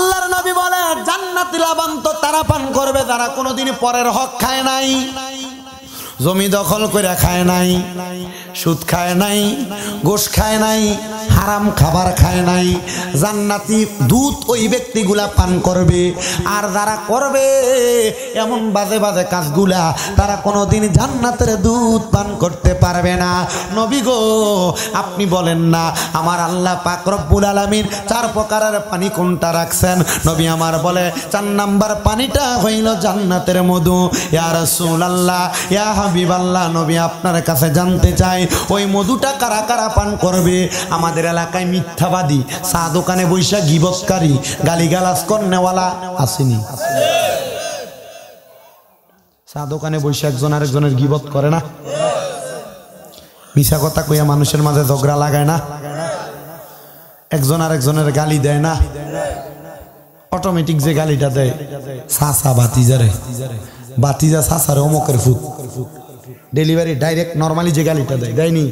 আল্লাহর নবী বলে জান্নাতি লাবান্ত তারা পান করবে তারা কোনোদিন পরের হক খায় নাই জমি দখল করে খায় নাই সুদ খায় নাই গোশ খায় নাই হারাম খাবার খায় নাই জান্নাতি দুধ ওই ব্যক্তিগুলা পান করবে আর যারা করবে এমন বাজে বাজে কাজগুলা তারা দিন জান্নাতের দুধ পান করতে পারবে না নবী গো আপনি বলেন না আমার আল্লাহ পাক রব্বুল আলামিন চার প্রকারের পানি কোনটা রাখছেন নবী আমার বলে চার নাম্বার পানিটা হইল জান্নাতের মধু ইয়া রাসূলুল্লাহ ইয়া নবী আপনার কাছে জানতে চাই ওই মধুটা কারা কারা পান করবে আমাদের এলাকায় মিথ্যাবাদী চা দোকানে বৈশা গিবৎকারী আসেনি চা দোকানে একজন আরেকজনের গিবত করে না মিশা কথা কইয়া মানুষের মাঝে ঝগড়া লাগায় না একজন আরেকজনের গালি দেয় না অটোমেটিক যে গালিটা দেয় সাসা বাতিজারে বাতিজা সাসারে অমকের ফুট ডেলিভারি ডাইরেক্ট নর্মালি যে গালিটা দেয় দেয়নি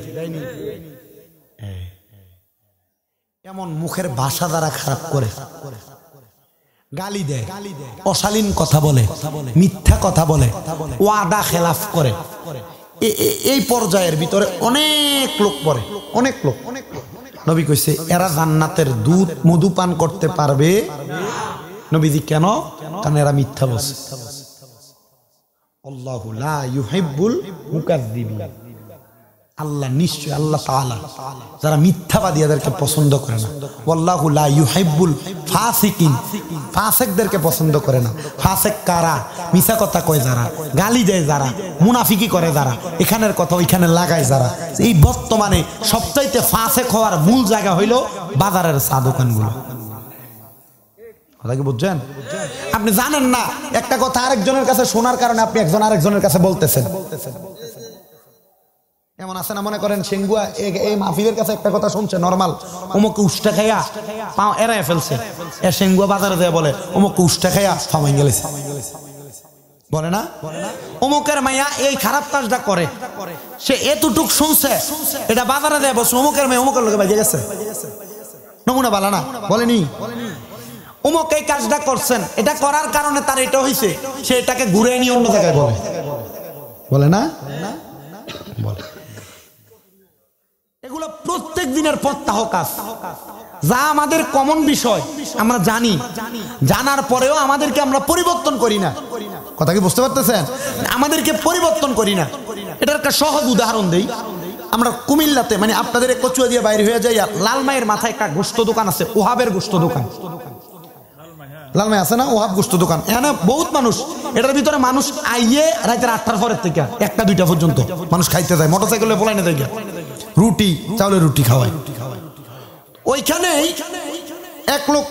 এমন মুখের ভাষা দ্বারা খারাপ করে গালি দেয় অশালীন কথা বলে মিথ্যা কথা বলে ওয়াদা খেলাফ করে এই পর্যায়ের ভিতরে অনেক লোক পড়ে অনেক লোক নবী কইছে এরা জান্নাতের দুধ মধু পান করতে পারবে নবীজি কেন কারণ এরা মিথ্যা বলছে আল্লাহ নিশ্চয় আল্লাহ যারা মিথ্যাবাদী এদেরকে পছন্দ করে না ওল্লাহুল্লাহ ফাসেকদেরকে পছন্দ করে না ফাসেক কারা মিশা কথা কয় যারা গালি দেয় যারা মুনাফিকি করে যারা এখানের কথা ওইখানে লাগায় যারা এই বর্তমানে সবচাইতে ফাসেক হওয়ার মূল জায়গা হইল বাজারের চা দোকানগুলো কথা কি বুঝছেন আপনি জানেন না একটা কথা আরেকজনের কাছে শোনার কারণে আপনি একজন আরেকজনের কাছে বলতেছেন এমন আছে না মনে করেন সিংগুয়া এই মাহফিলের কাছে একটা কথা শুনছে নর্মাল অমুক উষ্টা খাইয়া পাও এরাই ফেলছে এ সিংগুয়া বাজারে যায় বলে অমুক উষ্টা খাইয়া থামাই গেলেছে বলে না অমুকের মাইয়া এই খারাপ কাজটা করে সে এতটুক শুনছে এটা বাজারে দেয় বলছে অমুকের মাইয়া অমুকের লোকে বাজে গেছে নমুনা বালা না বলেনি উমক এই কাজটা করছেন এটা করার কারণে তার এটা হয়েছে সে এটাকে ঘুরে নিয়ে অন্য জায়গায় বলে বলে না বলে এগুলো প্রত্যেক দিনের প্রত্যাহ কাজ যা আমাদের কমন বিষয় আমরা জানি জানার পরেও আমাদেরকে আমরা পরিবর্তন করি না কথা কি বুঝতে পারতেছেন আমাদেরকে পরিবর্তন করি না এটার একটা সহজ উদাহরণ দেই আমরা কুমিল্লাতে মানে আপনাদের কচুয়া দিয়ে বাইরে হয়ে যাই মায়ের মাথায় একটা গোস্ত দোকান আছে ওহাবের গোস্ত দোকান লালমাই আছে না ওহাব গোস্ত দোকান এখানে বহুত মানুষ এটার ভিতরে মানুষ আইয়ে রাতের আটটার পরের থেকে একটা দুইটা পর্যন্ত মানুষ খাইতে যায় মোটর সাইকেলে না দেখে রুটি চাউলের রুটি খাওয়ায় ওইখানে এক লোক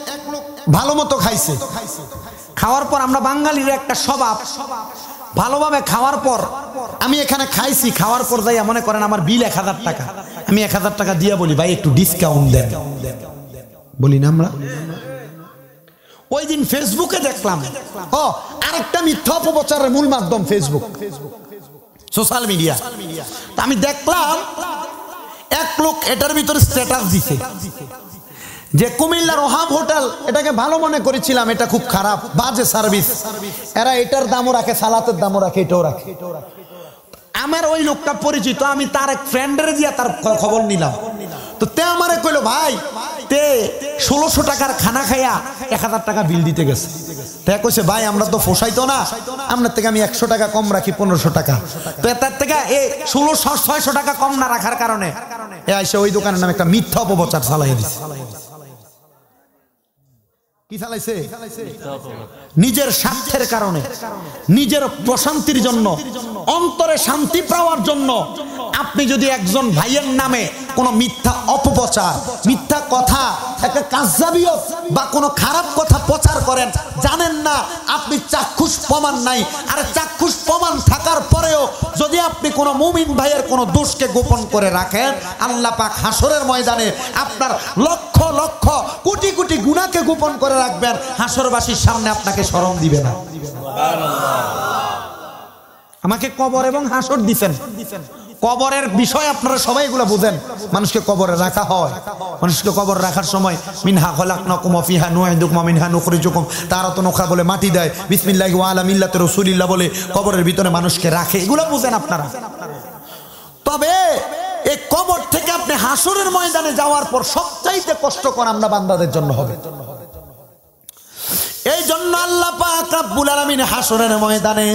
ভালো মতো খাইছে খাওয়ার পর আমরা বাঙালির একটা স্বভাব ভালোভাবে খাওয়ার পর আমি এখানে খাইছি খাওয়ার পর যাই মনে করেন আমার বিল এক হাজার টাকা আমি এক হাজার টাকা দিয়ে বলি ভাই একটু ডিসকাউন্ট দেন বলি না আমরা ওই দিন ফেসবুকে দেখলাম ও আরেকটা মিথ্যা অপপ্রচারের মূল মাধ্যম ফেসবুক সোশ্যাল মিডিয়া তা আমি দেখলাম এক লোক এটার ভিতরে স্ট্যাটাস দিছে যে কুমিল্লার ওহাব হোটেল এটাকে ভালো মনে করেছিলাম এটা খুব খারাপ বাজে সার্ভিস এরা এটার দামও রাখে সালাতের দামও রাখে এটাও রাখে এটাও রাখে আমার ওই লোকটা পরিচিত আমি তার এক ফ্রেন্ডের দিয়া তার খবর নিলাম তো তে আমার কইলো ভাই তে ষোলোশো টাকার খানা খাইয়া এক হাজার টাকা বিল দিতে গেছে কইছে ভাই আমরা তো পোষাইতো না আপনার থেকে আমি একশো টাকা কম রাখি পনেরোশো টাকা তো তার থেকে এ ষোলোশো ছয়শো টাকা কম না রাখার কারণে এ আইসে ওই দোকানের নামে একটা মিথ্যা অপপ্রচার চালাই দিচ্ছে নিজের স্বার্থের কারণে নিজের প্রশান্তির জন্য অন্তরে শান্তি পাওয়ার জন্য আপনি যদি একজন ভাইয়ের নামে কোনো মিথ্যা অপপ্রচার মিথ্যা কথা একটা কাজাবিও বা কোনো খারাপ কথা প্রচার করেন জানেন না আপনি চাক্ষুষ প্রমাণ নাই আর চাক্ষুষ প্রমাণ থাকার পরেও যদি আপনি কোনো মুমিন ভাইয়ের কোনো দোষকে গোপন করে রাখেন আল্লাহ পাক হাসরের ময়দানে আপনার লক্ষ লক্ষ কোটি কোটি গুণাকে গোপন করে রাখবেন হাসরবাসীর সামনে আপনাকে স্মরণ দিবে না আমাকে কবর এবং হাসর দিছেন কবরের বিষয় আপনারা সবাই এগুলো বুঝেন মানুষকে কবরে রাখা হয় মানুষকে কবর রাখার সময় মিনহা হলাক নকুম অফিহা নুয়াইদুকুমা মিনহা নুকরি জুকুম তারা তো নোখা বলে মাটি দেয় বিসমিল্লাহ ওয়ালা মিল্লাতে রসুলিল্লাহ বলে কবরের ভিতরে মানুষকে রাখে এগুলো বুঝেন আপনারা তবে এই কবর থেকে আপনি হাসরের ময়দানে যাওয়ার পর সবচাইতে কষ্টকর আমরা বান্দাদের জন্য হবে এই জন্য আল্লাহ পাক রাব্বুল আলামিন হাসরের ময়দানে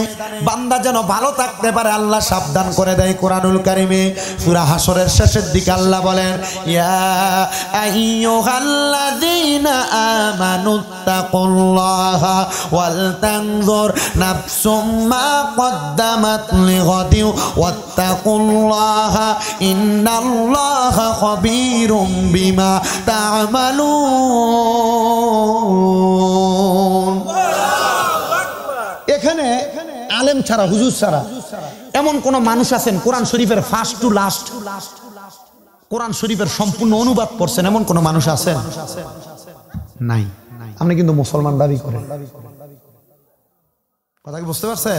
বান্দা যেন ভালো থাকতে পারে আল্লাহ সাবধান করে দেয় কোরআনুল কারিমে সূরা হাসরের শেষের দিকে আল্লাহ বলেন ইয়া আইয়ুহাল্লাযীনা আমানুত্তাকুল্লাহা ওয়াল তানজুর নাফসুম মা কদ্দামাত লিগাদিন ওয়াত্তাকুল্লাহা ইন্নাল্লাহা খবীরুম বিমা তা'মালুন এখানে আলেম ছাড়া হুজুর ছাড়া এমন কোন মানুষ আছেন কোরআন শরীফের ফার্স্ট টু লাস্ট কোরআন শরীফের সম্পূর্ণ অনুবাদ করছেন এমন কোন মানুষ আছেন নাই আপনি কিন্তু মুসলমান দাবি করেন কথা কি বুঝতে পারছেন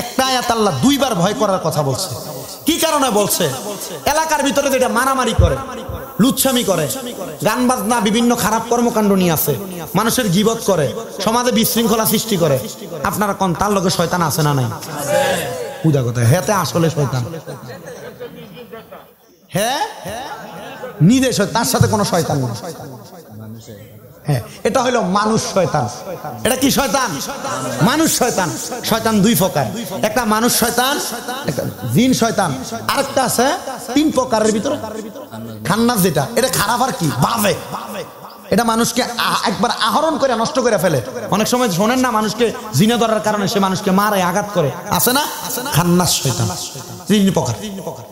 একটা আয়াত আল্লাহ দুইবার ভয় করার কথা বলছে কি কারণে বলছে এলাকার ভিতরে যেটা মারামারি করে লুচ্ছামি করে গান বাজনা বিভিন্ন খারাপ কর্মকাণ্ড নিয়ে আসে মানুষের গিবত করে সমাজে বিশৃঙ্খলা সৃষ্টি করে আপনারা কোন তার লোকে শয়তান আছে না নাই পূজা কথা হ্যাঁ আসলে শয়তান হ্যাঁ নিজে তার সাথে কোনো শয়তান নেই হ্যাঁ, এটা হলো মানুষ শয়তান এটা কি শয়তান মানুষ শয়তান শয়তান দুই প্রকার একটা মানুষ শয়তান একটা জিন শয়তান একটা আছে তিন প্রকারের ভিতরে খান্নাস যেটা এটা খারাপ আর কি বাজে এটা মানুষকে একবার আহরণ করে নষ্ট করে ফেলে অনেক সময় শোনেন না মানুষকে জিনে ধরার কারণে সে মানুষকে মারে আঘাত করে আছে না খান্নাস শয়তান তিন প্রকার তিন প্রকার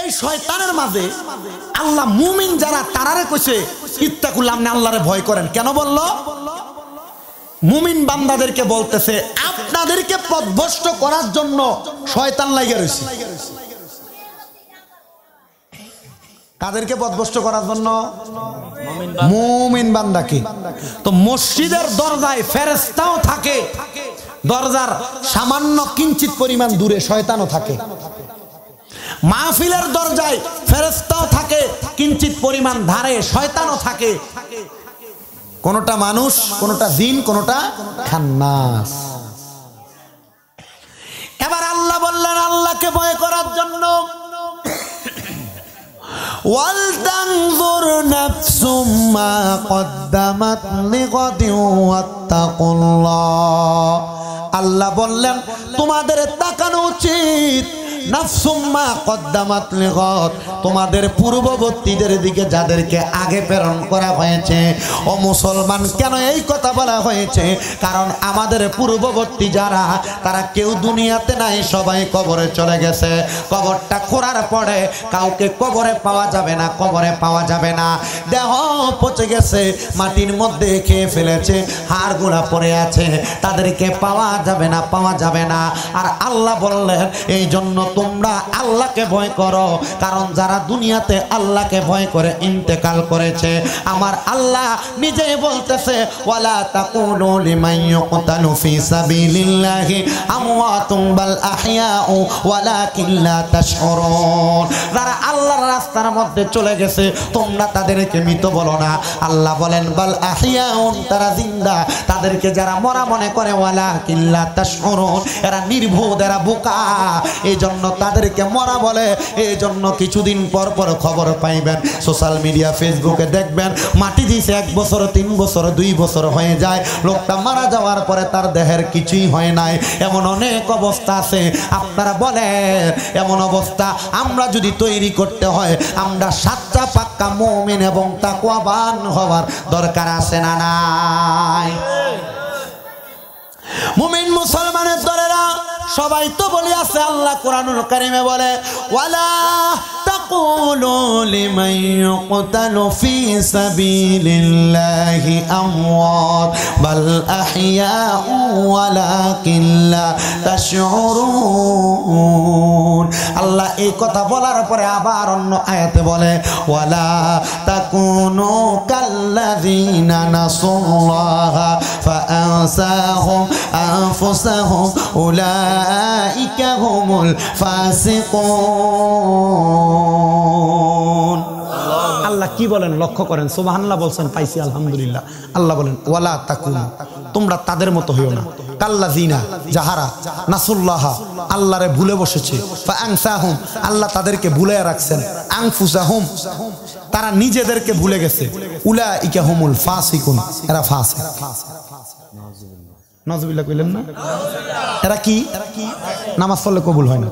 এই শয়তানের মাঝে আল্লাহ মুমিন যারা তারারে কইছে ইত্তাকুল আপনি আল্লাহরে ভয় করেন কেন বলল মুমিন বান্দাদেরকে বলতেছে আপনাদেরকে পদভষ্ট করার জন্য শয়তান লাগে রয়েছে তাদেরকে পদভষ্ট করার জন্য মুমিন বান্দাকে তো মসজিদের দরজায় ফেরেস্তাও থাকে দরজার সামান্য কিঞ্চিত পরিমাণ দূরে শয়তানও থাকে মাহফিলের দরজায় ফেরেস্তাও থাকে কিঞ্চিত পরিমাণ ধারে শয়তানও থাকে কোনটা মানুষ কোনটা জিন কোনটা খান্নাস এবার আল্লাহ বললেন আল্লাহকে ভয় করার জন্য আল্লাহ বললেন তোমাদের তাকানো উচিত নাফসুম্মা কদ্দামাত লিগত তোমাদের পূর্ববর্তীদের দিকে যাদেরকে আগে প্রেরণ করা হয়েছে ও মুসলমান কেন এই কথা বলা হয়েছে কারণ আমাদের পূর্ববর্তী যারা তারা কেউ দুনিয়াতে নাই সবাই কবরে চলে গেছে কবরটা খোঁড়ার পরে কাউকে কবরে পাওয়া যাবে না কবরে পাওয়া যাবে না দেহ পচে গেছে মাটির মধ্যে খেয়ে ফেলেছে হাড়গুলা পড়ে আছে তাদেরকে পাওয়া যাবে না পাওয়া যাবে না আর আল্লাহ বললেন এই জন্য তোমরা আল্লাহকে ভয় করো কারণ যারা দুনিয়াতে আল্লাহকে ভয় করে ইন্তেকাল করেছে আমার আল্লাহ নিজেই বলতেছে ওয়ালা যারা রাস্তার মধ্যে চলে গেছে তোমরা তাদেরকে মৃত বলো না আল্লাহ বলেন তারা জিন্দা তাদেরকে যারা মনে করে এরা নির্বোধ এরা বোকা এই জন্য জন্য তাদেরকে মরা বলে এই জন্য কিছুদিন পর পর খবর পাইবেন সোশ্যাল মিডিয়া ফেসবুকে দেখবেন মাটি দিছে এক বছর তিন বছর দুই বছর হয়ে যায় লোকটা মারা যাওয়ার পরে তার দেহের কিছুই হয় নাই এমন অনেক অবস্থা আছে আপনারা বলেন এমন অবস্থা আমরা যদি তৈরি করতে হয় আমরা সাতটা পাক্কা মৌমিন এবং তাকুয়াবান হওয়ার দরকার আছে না নাই মুমিন মুসলমানের দরে সবাই তো বলি আছে আল্লাহ কোরআনুল কারিমে বলে ওয়ালা تقولوا لمن يقتل في سبيل الله أموات بل أحياء ولكن لا تشعرون الله إيكوتا بولار بوري عبار أنه بولي ولا تكونوا كالذين نسوا الله فأنساهم أنفسهم أولئك هم الفاسقون আল্লাহ কি বলেন লক্ষ্য করেন সোবাহান্লা বলছেন পাইছি আলহামদুলিল্লাহ আল্লাহ বলেন ওয়ালা তাকুন তোমরা তাদের মতো হইও না কাল্লা জিনা যাহারা নাসুল্লাহা আল্লাহরে ভুলে বসেছে আংসাহুম আল্লাহ তাদেরকে ভুলে রাখছেন আংফুসাহুম তারা নিজেদেরকে ভুলে গেছে উলা ইকাহুমুল ফাসিকুন এরা ফাঁস নজবিল্লা কইলেন না এরা কি নামাজ পড়লে কবুল হয় না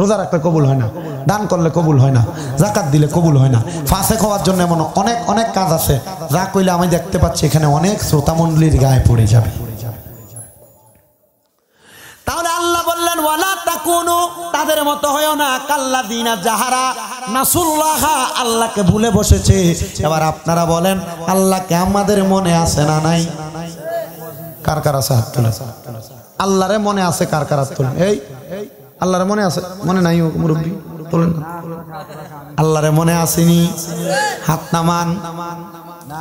রোজা রাখলে কবুল হয় না দান করলে কবুল হয় না জাকাত দিলে কবুল হয় না ফাঁসে খাওয়ার জন্য এমন অনেক অনেক কাজ আছে যা কইলে আমি দেখতে পাচ্ছি এখানে অনেক শ্রোতামণ্ডলীর গায়ে পড়ে যাবে তাহলে আল্লাহ বললেন ওয়ালা কোনো তাদের মতো হয় না কাল্লা দিনা যাহারা নাসুল্লাহা আল্লাহকে ভুলে বসেছে এবার আপনারা বলেন আল্লাহকে আমাদের মনে আছে না নাই কার কার আছে হাত তোলা আল্লাহরে মনে আছে কার কার হাত তোলা এই আল্লাহরে মনে আছে মনে নাই মুরব্বী তোলেন না আল্লাহরে মনে আসেনি হাত নামান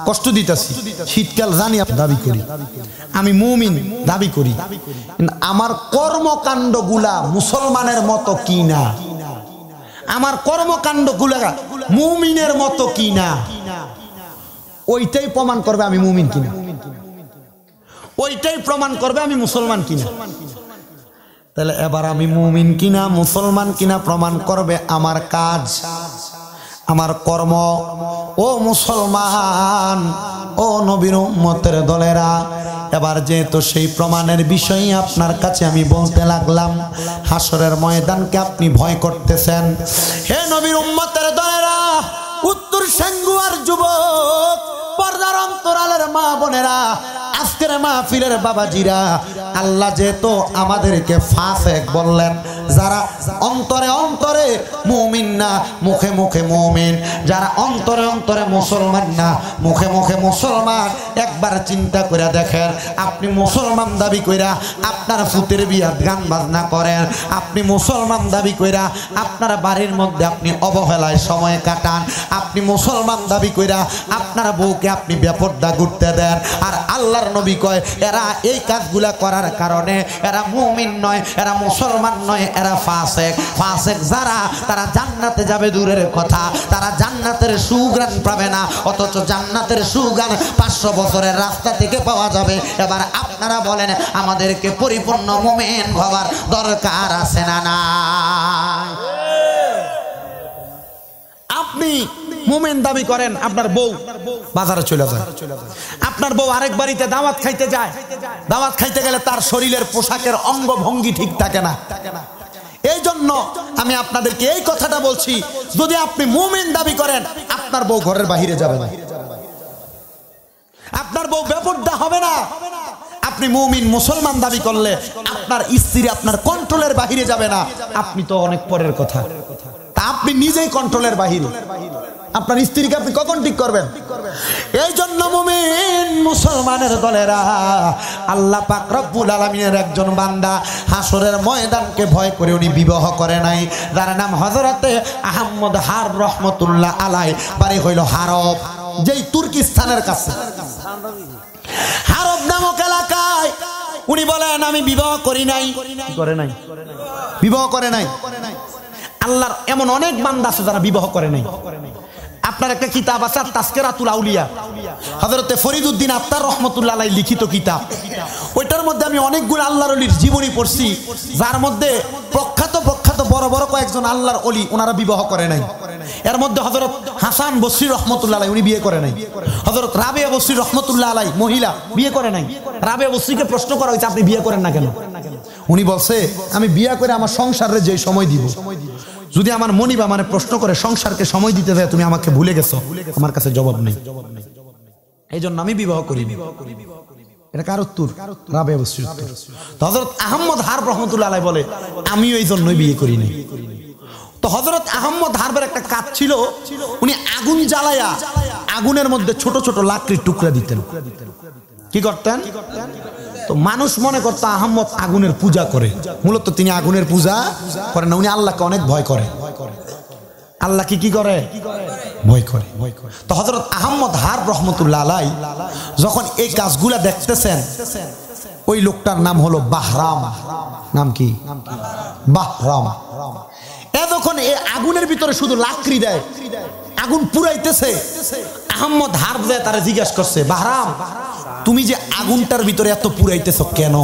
কষ্ট দিতেছি শীতকাল জানি আপনি দাবি করি আমি মুমিন দাবি করি আমার কর্মকাণ্ড গুলা মুসলমানের মতো কি না আমার কর্মকাণ্ড গুলা মুমিনের মতো কি না ওইটাই প্রমাণ করবে আমি মুমিন কিনা ওইটাই প্রমাণ করবে আমি মুসলমান কিনা তাহলে এবার আমি মুমিন কিনা মুসলমান কিনা প্রমাণ করবে আমার কাজ আমার কর্ম ও মুসলমান ও নবীর উম্মতের দলেরা এবার যেহেতু সেই প্রমাণের বিষয়ে আপনার কাছে আমি বলতে লাগলাম হাসরের ময়দানকে আপনি ভয় করতেছেন হে নবীর উম্মতের দলেরা উত্তর সেঙ্গুয়ার যুবক পর্দার অন্তরালের মা বোনেরা আজকের মাহফিলের বাবাজিরা আল্লাহ যেহেতু আমাদেরকে ফাঁসেক বললেন যারা অন্তরে অন্তরে মুমিন না মুখে মুখে মুমিন যারা অন্তরে অন্তরে মুসলমান না মুখে মুখে মুসলমান একবার চিন্তা করে দেখেন আপনি মুসলমান দাবি কইরা আপনার ফুতের বিয়া গান বাজনা করেন আপনি মুসলমান দাবি কইরা আপনার বাড়ির মধ্যে আপনি অবহেলায় সময় কাটান আপনি মুসলমান দাবি কইরা আপনার বউকে আপনি ব্যাপারটা ঘুরতে দেন আর আল্লাহর নবী কয় এরা এই কাজগুলা করার কারণে এরা মুমিন নয় এরা মুসলমান নয় এরা ফাসেক ফাসেক যারা তারা জান্নাতে যাবে দূরের কথা তারা জান্নাতের সুগ্রাণ পাবে না অথচ জান্নাতের সুগান পাঁচশো বছরের রাস্তা থেকে পাওয়া যাবে এবার আপনারা বলেন আমাদেরকে পরিপূর্ণ মুমিন হওয়ার দরকার আছে না না আপনি মোমেন দাবি করেন আপনার বউ বাজারে চলে যায় আপনার বউ আরেক বাড়িতে দাওয়াত খাইতে যায় দাওয়াত খাইতে গেলে তার শরীরের পোশাকের অঙ্গ ভঙ্গি ঠিক থাকে না এই জন্য আমি আপনাদেরকে এই কথাটা বলছি যদি আপনি মোমেন দাবি করেন আপনার বউ ঘরের বাহিরে যাবে না আপনার বউ বেপরদা হবে না আপনি মুমিন মুসলমান দাবি করলে আপনার স্ত্রী আপনার কন্ট্রোলের বাহিরে যাবে না আপনি তো অনেক পরের কথা তা আপনি নিজেই কন্ট্রোলের বাহিরে আপনার স্ত্রীকে আপনি কখন ঠিক করবেন এই জন্য মুমিন মুসলমানের দলেরা আল্লাহ পাক রব্বুল আলামিনের একজন বান্দা হাসরের ময়দানকে ভয় করে উনি বিবাহ করে নাই যার নাম হযরতে আহমদ হার রহমতুল্লাহ আলাই বাড়ি হইল হারব যেই তুর্কিস্তানের কাছে হারব নামক এলাকায় উনি বলেন আমি বিবাহ করি নাই করে নাই বিবাহ করে নাই আল্লাহর এমন অনেক বান্দা আছে যারা বিবাহ করে নাই আপনার একটা কিতাব আছে তাস্কেরাতুল আউলিয়া হজরতে ফরিদুদ্দিন আত্মার রহমতুল্লাহ লিখিত কিতাব ওইটার মধ্যে আমি অনেকগুলো আল্লাহর অলির জীবনী পড়ছি যার মধ্যে প্রখ্যাত প্রখ্যাত বড় বড় কয়েকজন আল্লাহর অলি ওনারা বিবাহ করে নাই এর মধ্যে হজরত হাসান বসির রহমতুল্লাহ উনি বিয়ে করে নাই হজরত রাবে বসির রহমতুল্লাহ আলাই মহিলা বিয়ে করে নাই রাবে বসিরকে প্রশ্ন করা হয়েছে আপনি বিয়ে করেন না কেন উনি বলছে আমি বিয়ে করে আমার সংসারে যে সময় দিব যদি আমার বা মানে প্রশ্ন করে সংসারকে সময় দিতে যায় তুমি আমাকে ভুলে গেছো আমার কাছে জবাব নেই এই জন্য আমি বিবাহ করি এটা কার উত্তর রাবে অবশ্যই উত্তর হজরত আহম্মদ হারব আলাই বলে আমিও এই জন্যই বিয়ে করি নাই তো হজরত আহম্মদ হারবের একটা কাজ ছিল উনি আগুন জ্বালায়া আগুনের মধ্যে ছোট ছোট লাকড়ির টুকরা দিতেন কি করতেন তো মানুষ মনে করতো আহম্মদ আগুনের পূজা করে মূলত তিনি আগুনের পূজা করেন না উনি আল্লাহকে অনেক ভয় করে আল্লাহ কি কি করে ভয় করে তো হজরত আহম্মদ হার রহমতুল্লাহ আলাই যখন এই কাজগুলা দেখতেছেন ওই লোকটার নাম হলো বাহরাম নাম কি বাহরাম তখন এই আগুনের ভিতরে শুধু লাকড়ি দেয় আগুন পুরাইতেছে আহম্মদ হার দেয় তারা জিজ্ঞাসা করছে বাহারাম তুমি যে আগুনটার ভিতরে এত পুরাইতেছ কেন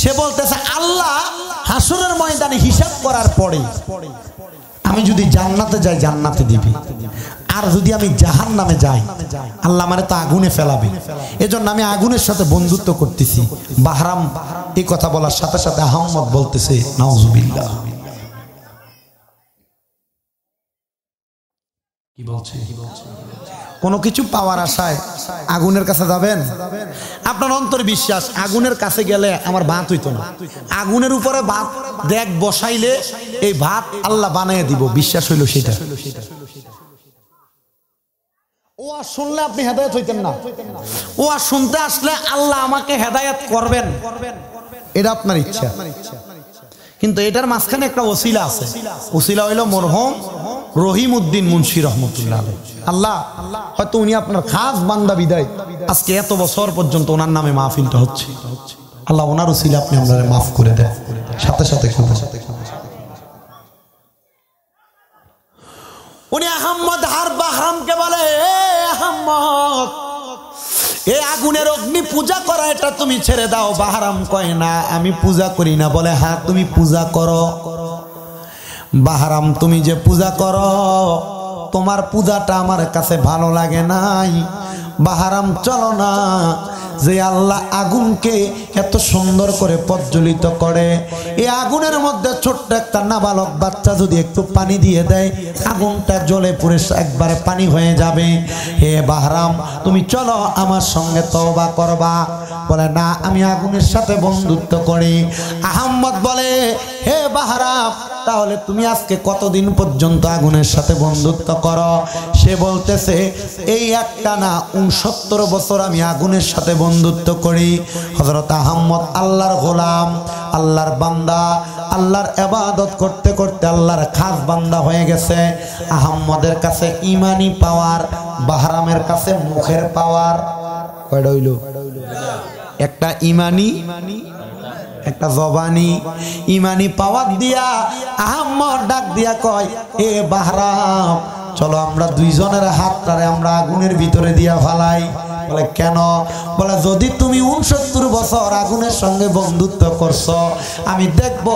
সে বলতেছে আল্লাহ হাসরের ময়দানে হিসাব করার পরে আমি যদি জান্নাতে যাই জান্নাতে দিবি আর যদি আমি জাহান নামে যাই আল্লাহ মানে তা আগুনে ফেলাবে এজন্য আমি আগুনের সাথে বন্ধুত্ব করতেছি বাহারাম এই কথা বলার সাথে সাথে আহম্মদ বলতেছে নওয়াজুবিল্লাহ কি বলছে কোনো কিছু পাওয়ার আশায় আগুনের কাছে যাবেন আপনার অন্তর বিশ্বাস আগুনের কাছে গেলে আমার ভাত হইতো না আগুনের উপরে ভাত দেখ বসাইলে এই ভাত আল্লাহ বানাইয়া দিব বিশ্বাস হইল সেটা ও আর শুনলে আপনি হেদায়ত হইতেন না ও আর শুনতে আসলে আল্লাহ আমাকে হেদায়ত করবেন এটা আপনার ইচ্ছা কিন্তু এটার মাঝখানে একটা ওসিলা আছে ওসিলা হইল মরহম রহিম উদ্দিন মুন্সি রহমতুল্লাহ আল্লাহ হয়তো উনি আপনার খাস বান্দা বিদায় আজকে এত বছর পর্যন্ত ওনার নামে মাহফিলটা হচ্ছে আল্লাহ ওনার ছিল আপনি আপনারা মাফ করে দেন সাথে সাথে সাথে সাথে উনি আহম্মদ হার বাহরামকে বলে আহম্মদ এ আগুনের অগ্নি পূজা করা এটা তুমি ছেড়ে দাও বাহারাম কয় না আমি পূজা করি না বলে হ্যাঁ তুমি পূজা করো বাহারাম তুমি যে পূজা করো তোমার পূজাটা আমার কাছে ভালো লাগে নাই বাহারাম চলো না যে আল্লাহ আগুনকে এত সুন্দর করে প্রজ্বলিত করে এই আগুনের মধ্যে ছোট্ট একটা নাবালক বাচ্চা যদি একটু পানি দিয়ে দেয় আগুনটা জ্বলে পুরে একবারে পানি হয়ে যাবে হে বাহারাম তুমি চলো আমার সঙ্গে তবা করবা বলে না আমি আগুনের সাথে বন্ধুত্ব করি আহম্মদ বলে হে বাহারা তাহলে তুমি আজকে কতদিন পর্যন্ত আগুনের সাথে বন্ধুত্ব করো সে বলতেছে এই একটা না উনসত্তর বছর আমি আগুনের সাথে বন্ধুত্ব করি হজরত আহম্মদ আল্লাহর গোলাম আল্লাহর বান্দা আল্লাহর এবাদত করতে করতে আল্লাহর খাস বান্দা হয়ে গেছে আহম্মদের কাছে ইমানি পাওয়ার বাহারামের কাছে মুখের পাওয়ার কয়টা হইল একটা ইমানি একটা জবানি ইমানি পাওয়ার দিয়া আহম্মদ ডাক দিয়া কয় এ বাহারাম চলো আমরা দুইজনের হাতটারে আমরা আগুনের ভিতরে দিয়া ফালাই বলে কেন বলে যদি তুমি উনসত্তর বছর আগুনের সঙ্গে বন্ধুত্ব করছো আমি দেখব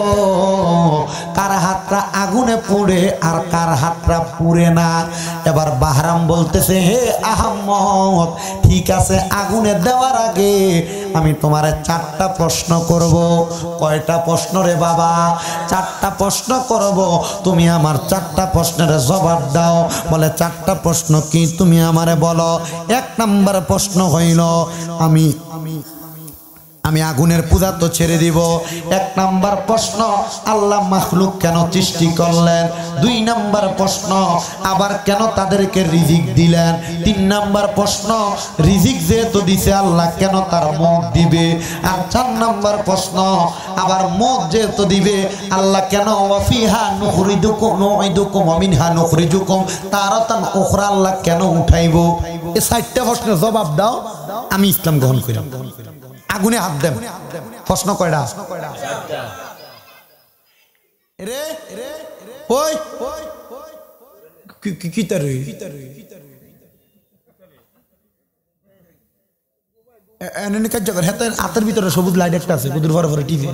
কার হাতটা আগুনে পুড়ে আর কার হাতটা পুড়ে না এবার বাহরাম বলতেছে হে আহম্মদ ঠিক আছে আগুনে দেওয়ার আগে আমি তোমার চারটা প্রশ্ন করব কয়টা প্রশ্ন রে বাবা চারটা প্রশ্ন করব তুমি আমার চারটা প্রশ্নের জবাব দাও বলে চারটা প্রশ্ন কি তুমি আমারে বলো এক নম্বর প্রশ্ন প্রশ্ন হইল আমি আমি আমি আগুনের পূজা তো ছেড়ে দিব এক নাম্বার প্রশ্ন আল্লাহ মাখলুক কেন সৃষ্টি করলেন দুই নাম্বার প্রশ্ন আবার কেন তাদেরকে রিজিক দিলেন তিন নাম্বার প্রশ্ন রিজিক যেহেতু দিছে আল্লাহ কেন তার মুখ দিবে আর চার নাম্বার প্রশ্ন আবার মুখ যেহেতু দিবে আল্লাহ কেন ওয়াফিহা নুখরিদুকুম নুইদুকুম অমিনহা নুখরিজুকুম তারাতান ওখরা আল্লাহ কেন উঠাইব এই চারটা প্রশ্নের জবাব দাও আমি ইসলাম গ্রহণ করি আগুনে হাত দেন প্রশ্ন কয়টা রে ওই কি হাতের ভিতরে সবুজ লাইট একটা আছে কুদুর ভরে ভরে টিভি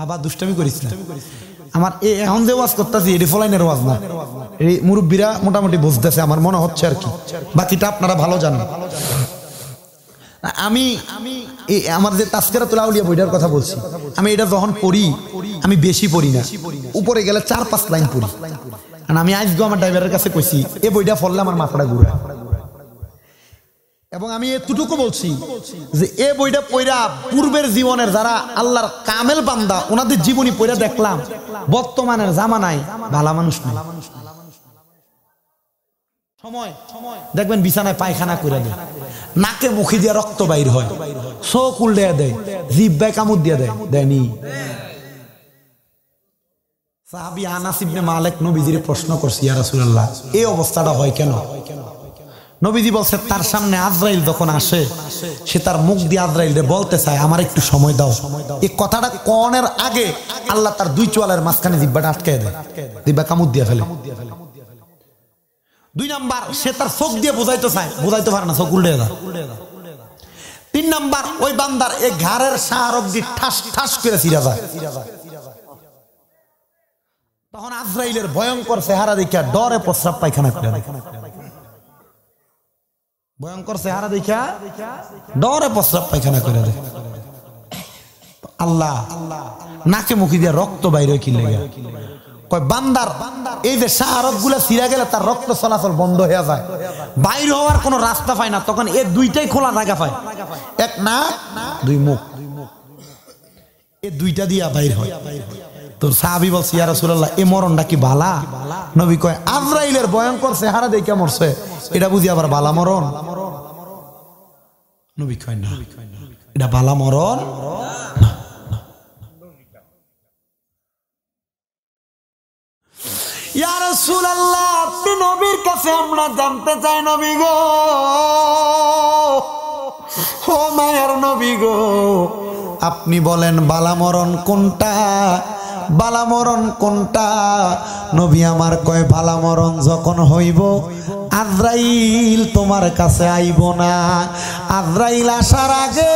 বাবা দুষ্টামি করিস না আমার এখন যে ওয়াজ করতেছি এটি ফলাইনের ওয়াজ না এই মুরব্বীরা মোটামুটি বুঝতেছে আমার মনে হচ্ছে আর কি বাকিটা আপনারা ভালো জানেন আমি আমার যে তাস্কেরা তোলা উলিয়া বইটার কথা বলছি আমি এটা যখন পড়ি আমি বেশি পড়ি না উপরে গেলে চার পাঁচ লাইন পড়ি কারণ আমি আজকে আমার ড্রাইভারের কাছে কইছি এ বইটা পড়লে আমার মাথাটা ঘুরে এবং আমি এতটুকু বলছি যে এ বইটা পয়রা পূর্বের জীবনের যারা আল্লাহর কামেল বান্দা ওনাদের জীবনী পয়রা দেখলাম বর্তমানের জামানায় ভালা মানুষ দেখবেন বিছানায় পায়খানা করে দেয় নাকে মুখে দিয়ে রক্ত বাইর হয় চোখ উল্টে দেয় জিব্বায় কামুদ দিয়ে দেয় দেয়নি সাহাবি নবীজির প্রশ্ন করছি এই অবস্থাটা হয় কেন নবীজি বলছে তার সামনে আজরাইল যখন আসে সে তার মুখ দিয়ে আজরাইলে বলতে চায় আমার একটু সময় দাও এই কথাটা কনের আগে আল্লাহ তার দুই চোয়ালের মাঝখানে জিব্বাটা আটকে দেয় জিব্বা কামুদ দিয়ে ফেলে দুই নাম্বার সে তার চোখ দিয়ে বোঝাইতে চায় বোঝাইতে পারে না চোখ উল্টে তিন নাম্বার ওই বান্দার এই ঘাড়ের সাহার অব্দি ঠাস ঠাস করে ফিরা যায় তখন আজরাইলের ভয়ঙ্কর চেহারা দেখিয়া ডরে প্রস্রাব পায়খানা করে ভয়ঙ্কর চেহারা দেখিয়া ডরে প্রস্রাব পায়খানা করে দেয় আল্লাহ নাকে মুখে দিয়ে রক্ত বাইরে কিনলে বান্দার এই যে শাহরক গুলা গেলে তার রক্ত চলাচল বন্ধ হয়ে যায় বাইর হওয়ার রাস্তা পায় না তখন এ দুইটাই খোলা পায় এক না দুই মুখ এ দুইটা দিয়া বাইর হয় তোর সাহাবি বলছি ইয়ার এ মরণটা কি বালা নবী কয় আজরাইলের ভয়ঙ্কর চেহারা দেখে মরছে এটা বুঝি আবার বালা মরণ নবী কয় না এটা বালা মরণ ইয়ার সুলাল্লাহ আপনি নবীর কাছে আমরা জানতে চাই নবী গো ও মায়ের নবী গো আপনি বলেন বালামরণ কোনটা বালামরণ কোনটা নবী আমার কয় বালামরণ যখন হইব আজরাইল তোমার কাছে আইব না আজরাইল আসার আগে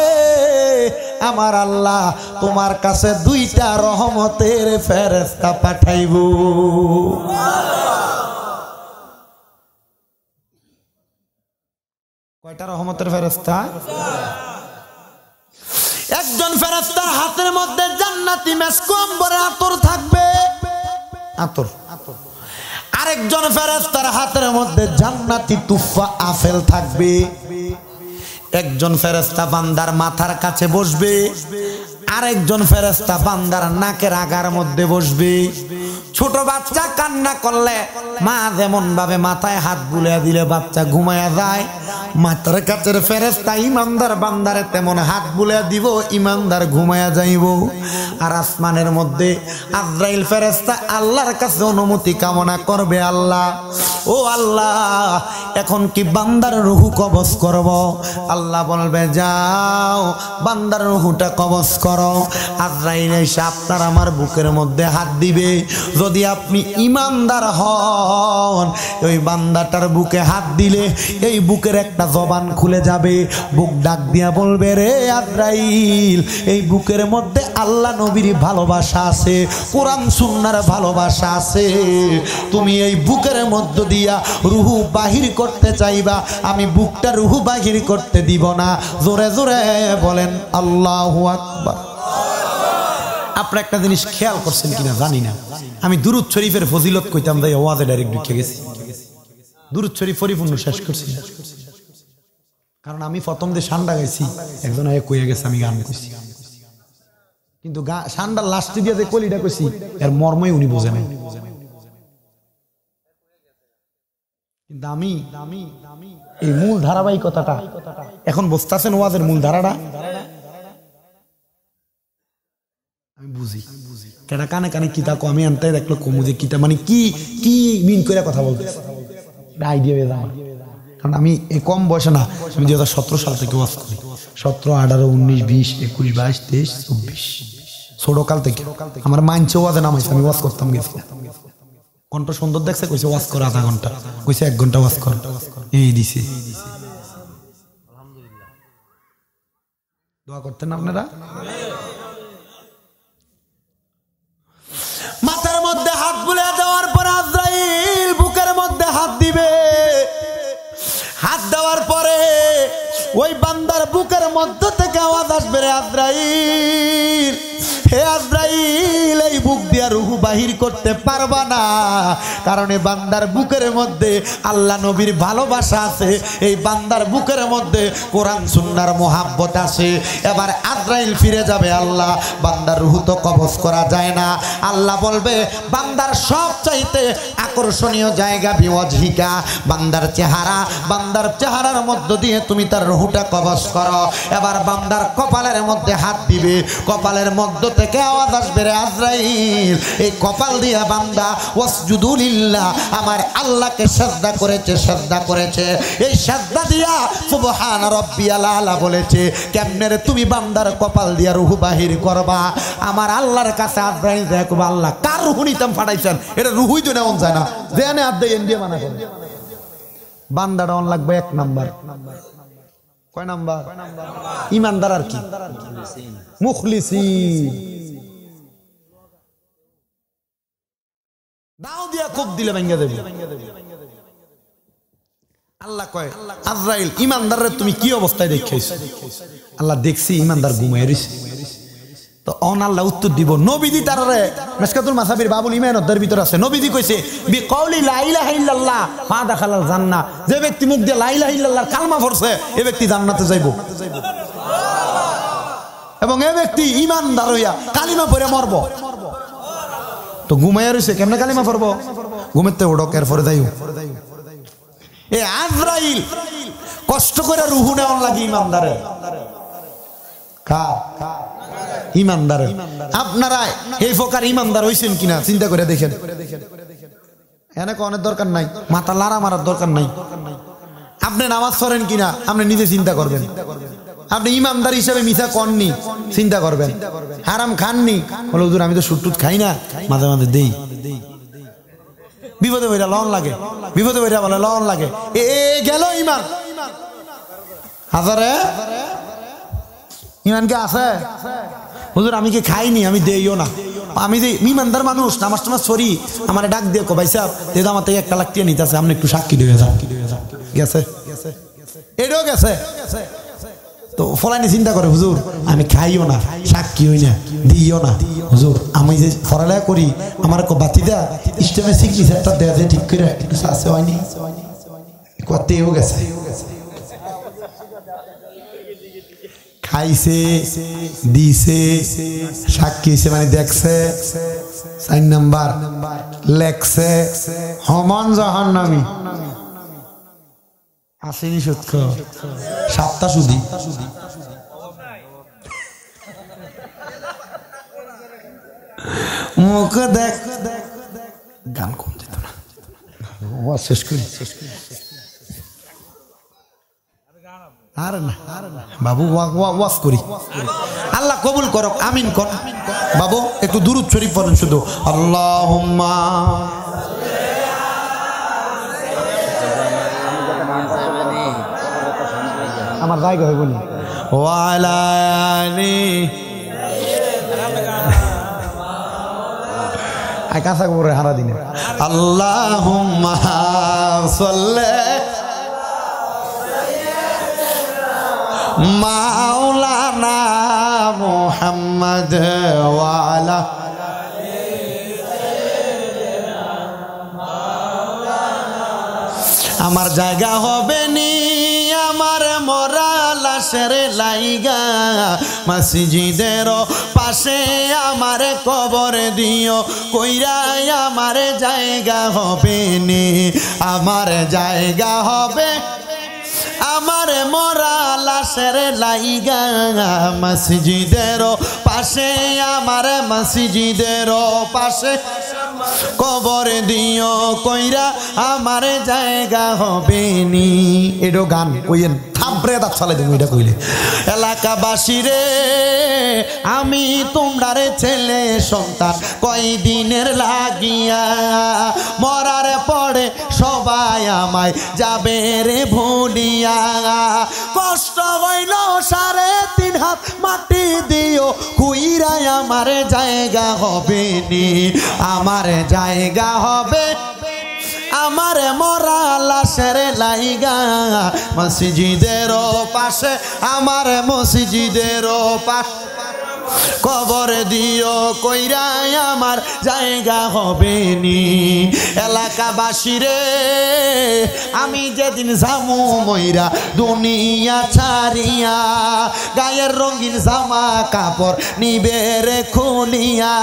আমার আল্লাহ তোমার কাছে দুইটা রহমতের ফেরেস্তা পাঠাইব কয়টা রহমতের ফেরেস্তা একজন ফেরেস্তার হাতের মধ্যে জান্নাতি কম মেসকম্বরে আতর থাকবে আতর আরেকজন ফেরেস্তার হাতের মধ্যে জান্নাতি তুফা আফেল থাকবে একজন ফেরেস্তা বান্দার মাথার কাছে বসবে আরেকজন ফেরেস্তা বান্দার নাকের আগার মধ্যে বসবে ছোট বাচ্চা কান্না করলে মা যেমন ভাবে মাথায় হাত বুলে দিলে বাচ্চা ঘুমায়া যায় মাতার কাছের ফেরেস্তা ইমানদার বান্দারে তেমন হাত বুলে দিব ইমানদার ঘুমাইয়া যাইব আর আসমানের মধ্যে আজরাইল ফেরেস্তা আল্লাহর কাছে অনুমতি কামনা করবে আল্লাহ ও আল্লাহ এখন কি বান্দার রুহু কবজ করব আল্লাহ বলবে যাও বান্দার রুহুটা কবজ কর করো আজরাইল এসে আপনার আমার বুকের মধ্যে হাত দিবে যদি আপনি ইমানদার হন ওই বান্দাটার বুকে হাত দিলে এই বুকের একটা জবান খুলে যাবে বুক ডাক দিয়া বলবে রে আজরাইল এই বুকের মধ্যে আল্লাহ নবীর ভালোবাসা আছে কোরআন সুন্নার ভালোবাসা আছে তুমি এই বুকের মধ্য দিয়া রুহু বাহির করতে চাইবা আমি বুকটা রুহু বাহির করতে দিব না জোরে জোরে বলেন আল্লাহ আকবার আপনার একটা জিনিস খেয়াল করছেন কিনা জানি না আমি দুরুদ শরীফের ফজিলত কইতাম তাই ওয়াজে ডাইরেক্ট ঢুকে গেছি দুরুদ শরীফ পরিপূর্ণ শেষ করছি কারণ আমি প্রথম দিয়ে সান্ডা গেছি একজন আগে কইয়া গেছে আমি গান করছি কিন্তু সান্ডার লাস্টে দিয়ে যে কলিটা কইছি এর মর্মই উনি বোঝে নাই দামি দামি এই মূল ধারাবাহিকতাটা এখন বসতেছেন ওয়াজের মূল ধারাটা বুঝি কেনা কানে কানে কিতা কমে আনতে দেখলো যে কিতা মানে কি কি মিন করে কথা বলতে আইডিয়া বেদ আমার কারণ আমি এই কম বয়সে না আমি দু হাজার সতেরো সাল থেকে ওয়াজ করি সতেরো আঠারো উনিশ বিশ একুশ বাইশ তেইশ চব্বিশ ছোটকাল থেকে আমার মাইনছে ওয়াজে নামাইছে আমি ওয়াস করতাম গেছি কণ্ঠ সুন্দর দেখছে কইছে ওয়াজ কর আধা ঘন্টা কইছে এক ঘন্টা ওয়াজ কর এই দিছে দোয়া করতেন আপনারা ওই বান্দার বুকের মধ্য থেকে আওয়াজ আসবে রে আদ্রাইল হে আজরাইল এই বুক দিয়া রুহু বাহির করতে পারবা না কারণ এই বান্দার বুকের মধ্যে আল্লাহ নবীর ভালোবাসা আছে এই বান্দার বুকের মধ্যে কোরআন সুন্দর মোহাব্বত আছে এবার আজরাইল ফিরে যাবে আল্লাহ বান্দার রুহু তো কবজ করা যায় না আল্লাহ বলবে বান্দার সব চাইতে আকর্ষণীয় জায়গা বিওয়াজহিকা বান্দার চেহারা বান্দার চেহারার মধ্য দিয়ে তুমি তার রুহুটা কবজ করো এবার বান্দার কপালের মধ্যে হাত দিবে কপালের মধ্য থেকে আওয়াজ আসবে রে আজরাইল এই কপাল দিয়া বান্দা ওয়াসজুদুলিল্লাহ আমার আল্লাহকে সাজদা করেছে সাজদা করেছে এই সাজদা দিয়া সুবহান রব্বিয়াল আলা বলেছে কেমনে রে তুমি বান্দার কপাল দিয়া রুহু বাহির করবা আমার আল্লাহর কাছে আজরাইল দেখো আল্লাহ কার রুহু নিতাম ফাটাইছেন এটা রুহুই তো নেওয়া যায় না যেখানে আদ্দে ইন্ডিয়া মানা করে বান্দাটা অন লাগবে এক নাম্বার কয় নাম্বার ইমানদার আর কি মুখলিসি দাও দিয়া কোপ দিলে ভেঙ্গে দেবে আল্লাহ কয় আজরাইল ইমানদাররে তুমি কি অবস্থায় দেখাইছো আল্লাহ দেখছি ইমানদার ঘুমাই রয়েছে তো অন আল্লাহ উত্তর দিব নবীদি তারারে মেসকাতুল মাসাবির বাবুল ইমানদ্দার ভিতর আছে নবীদি কইছে বি কওলি লা ইলাহা ইল্লাল্লাহ মা দাখালাল জান্নাহ যে ব্যক্তি মুখ দিয়ে লা ইলাহা ইল্লাল্লাহ কালমা পড়ছে এই ব্যক্তি জান্নাতে যাইব এবং এই ব্যক্তি ইমানদার হইয়া কালিমা পড়ে মরব তো ঘুমাইয়া রইছে কেমনে কালিমা পড়ব ঘুমেতে ওডক এরপরে যাইও এ আজরাইল কষ্ট করে রুহু নেওয়ার লাগে ইমানদারে হ্যাঁ। ইমানদার আপনারা এই ফোকার ইমানদার হইছেন কিনা চিন্তা করে দেখেন এনে অনেক দরকার নাই মাথা লারা মারার দরকার নাই আপনি নামাজ পড়েন কিনা আপনি নিজে চিন্তা করবেন আপনি ইমানদার হিসাবে মিশা করনি চিন্তা করবেন হারাম খাননি বলে হুজুর আমি তো সুটুট খাই না মাঝে মাঝে দেই বিপদে বইরা লন লাগে বিপদে বইরা বলে লন লাগে এ গেল ইমান হাজারে ইমান কি আছে হুজুর আমি কি খাইনি আমি দেইও না আমি যে ইমানদার মানুষ নামাজ তোমার সরি আমার ডাক দিয়ে কো ভাই সাহ দেদা আমার থেকে একটা লাখ টিয়া নিতে আছে আপনি একটু সাক্ষী দিয়ে যান গেছে এটাও গেছে তো ফলানি চিন্তা করে হুজুর আমি খাইও না সাক্ষী হই না দিইও না হুজুর আমি যে ফরালেয়া করি আমার বাতিদা ইস্টেমে সিকি সেটা দেয়া যে ঠিক করে কিছু আছে হয়নি কতেও গেছে খাইছে দিছে সাক্ষী হিসেবে মানে দেখছে চার নাম্বার লেখছে হমন জহন জাহান্নামি আসেনি সত্য সাতটা শুধু মুখ দেখ গান কম যেত না শেষ করি শেষ করি না বাবু ওয়াফ করি আল্লাহ কবুল করক আমিন কর বাবু একটু দূর শরীফ পড়েন শুধু আল্লাহ আমার জায়গা হইব বলি আই কাঁচা গোবরে হারা দিনে আল্লাহ সাল্লাহ মাওলানা মোহাম্মদ ওয়ালা আমার জায়গা হবে নি আমার মরা লাশের লাইগা মাসিজিদের পাশে আমার কবর দিও কইরাই আমার জায়গা হবে নি আমার জায়গা হবে আমার মরা লাশের লাইগা মসজিদেরও পাশে আমার মসজিদেরও পাশে কবর দিও কইরা আমার জায়গা হবে নি এডো গান কইেন থাপড়ে দাঁত চালাই দেবো এটা কইলে এলাকাবাসী রে আমি তোমরা রে ছেলে সন্তান কয়দিনের লাগিয়া মরার পরে সবাই আমায় যাবে রে ভুলিয়া কষ্ট হইল সারে তিন হাত মাটি দিও কুইরাই আমার জায়গা হবে নি আমার জায়গা হবে আমার মরা লাশের লাইগা মসজিদের পাশে আমার মসজিদের পাশে কবর দিও কইরাই আমার জায়গা হবে নি এলাকাবাসী রে আমি যেদিন জামু ময়রা দুনিয়া ছাড়িয়া গায়ের রঙিন জামা কাপড় নিবে রে খুলিয়া